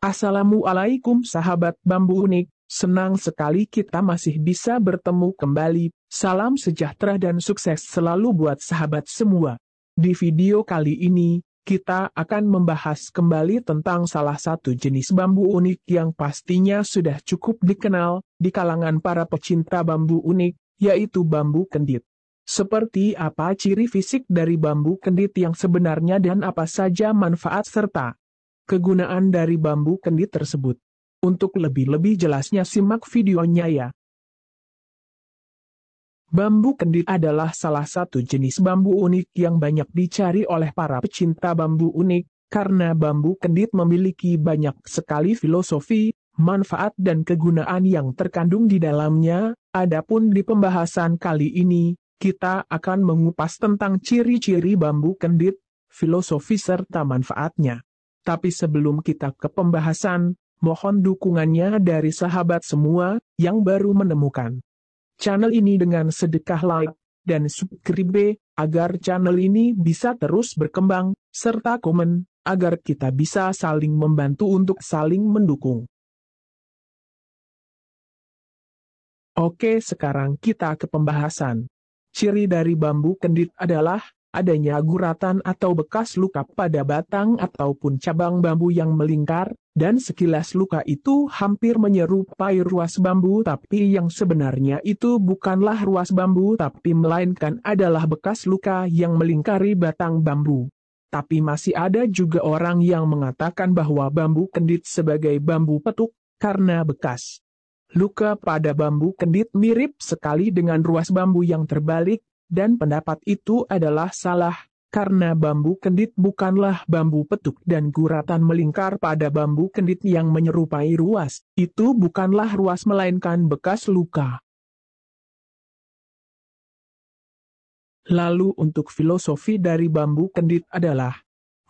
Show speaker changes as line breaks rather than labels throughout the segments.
Assalamualaikum sahabat bambu unik, senang sekali kita masih bisa bertemu kembali. Salam sejahtera dan sukses selalu buat sahabat semua. Di video kali ini, kita akan membahas kembali tentang salah satu jenis bambu unik yang pastinya sudah cukup dikenal di kalangan para pecinta bambu unik, yaitu bambu kendit. Seperti apa ciri fisik dari bambu kendit yang sebenarnya dan apa saja manfaat serta kegunaan dari bambu kendi tersebut. Untuk lebih-lebih jelasnya simak videonya ya. Bambu kendi adalah salah satu jenis bambu unik yang banyak dicari oleh para pecinta bambu unik, karena bambu kendit memiliki banyak sekali filosofi, manfaat dan kegunaan yang terkandung di dalamnya, adapun di pembahasan kali ini, kita akan mengupas tentang ciri-ciri bambu kendit, filosofi serta manfaatnya. Tapi sebelum kita ke pembahasan, mohon dukungannya dari sahabat semua yang baru menemukan channel ini dengan sedekah like dan subscribe agar channel ini bisa terus berkembang, serta komen agar kita bisa saling membantu untuk saling mendukung. Oke, sekarang kita ke pembahasan. Ciri dari bambu kendit adalah adanya guratan atau bekas luka pada batang ataupun cabang bambu yang melingkar, dan sekilas luka itu hampir menyerupai ruas bambu tapi yang sebenarnya itu bukanlah ruas bambu tapi melainkan adalah bekas luka yang melingkari batang bambu. Tapi masih ada juga orang yang mengatakan bahwa bambu kendit sebagai bambu petuk, karena bekas. Luka pada bambu kendit mirip sekali dengan ruas bambu yang terbalik, dan pendapat itu adalah salah, karena bambu kendit bukanlah bambu petuk dan guratan melingkar pada bambu kendit yang menyerupai ruas, itu bukanlah ruas melainkan bekas luka. Lalu untuk filosofi dari bambu kendit adalah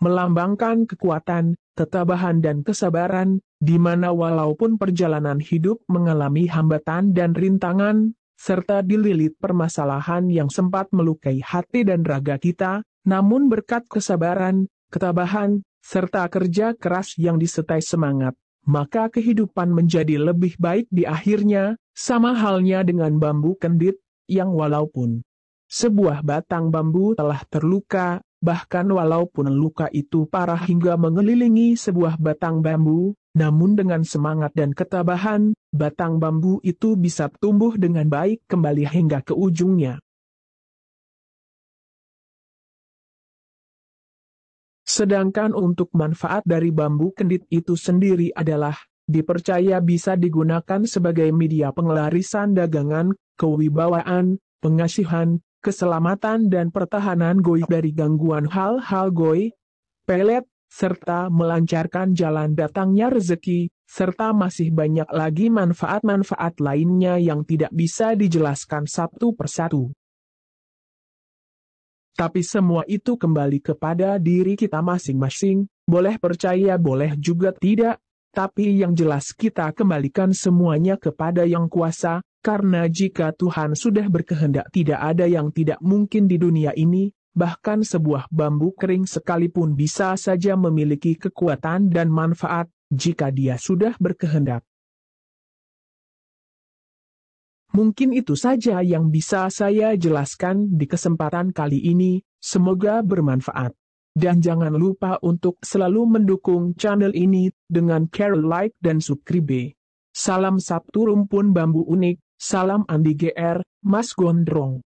melambangkan kekuatan, ketabahan dan kesabaran, di mana walaupun perjalanan hidup mengalami hambatan dan rintangan, serta dililit permasalahan yang sempat melukai hati dan raga kita, namun berkat kesabaran, ketabahan, serta kerja keras yang disertai semangat, maka kehidupan menjadi lebih baik di akhirnya, sama halnya dengan bambu kendit, yang walaupun sebuah batang bambu telah terluka, Bahkan walaupun luka itu parah hingga mengelilingi sebuah batang bambu, namun dengan semangat dan ketabahan, batang bambu itu bisa tumbuh dengan baik kembali hingga ke ujungnya.
Sedangkan untuk
manfaat dari bambu kendit itu sendiri adalah, dipercaya bisa digunakan sebagai media penglarisan dagangan, kewibawaan, pengasihan, keselamatan dan pertahanan goib dari gangguan hal-hal goib, pelet, serta melancarkan jalan datangnya rezeki, serta masih banyak lagi manfaat-manfaat lainnya yang tidak bisa dijelaskan satu persatu. Tapi semua itu kembali kepada diri kita masing-masing, boleh percaya boleh juga tidak, tapi yang jelas kita kembalikan semuanya kepada yang kuasa, karena jika Tuhan sudah berkehendak tidak ada yang tidak mungkin di dunia ini, bahkan sebuah bambu kering sekalipun bisa saja memiliki kekuatan dan manfaat, jika dia sudah berkehendak. Mungkin itu saja yang bisa saya jelaskan di kesempatan kali ini, semoga bermanfaat. Dan jangan lupa untuk selalu mendukung channel ini dengan care like dan subscribe. Salam Sabtu Rumpun Bambu Unik, Salam Andi GR, Mas Gondrong.